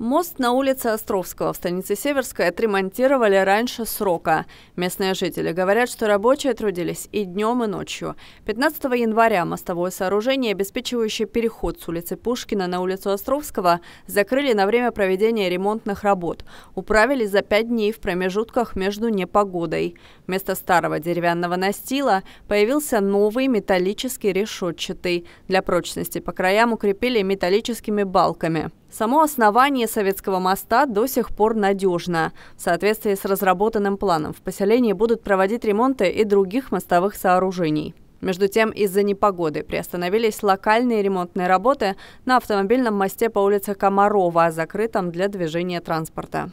Мост на улице Островского в станице Северской отремонтировали раньше срока. Местные жители говорят, что рабочие трудились и днем, и ночью. 15 января мостовое сооружение, обеспечивающее переход с улицы Пушкина на улицу Островского, закрыли на время проведения ремонтных работ. Управили за пять дней в промежутках между непогодой. Вместо старого деревянного настила появился новый металлический решетчатый. Для прочности по краям укрепили металлическими балками. Само основание Советского моста до сих пор надежно. В соответствии с разработанным планом в поселении будут проводить ремонты и других мостовых сооружений. Между тем, из-за непогоды приостановились локальные ремонтные работы на автомобильном мосте по улице Комарова, закрытом для движения транспорта.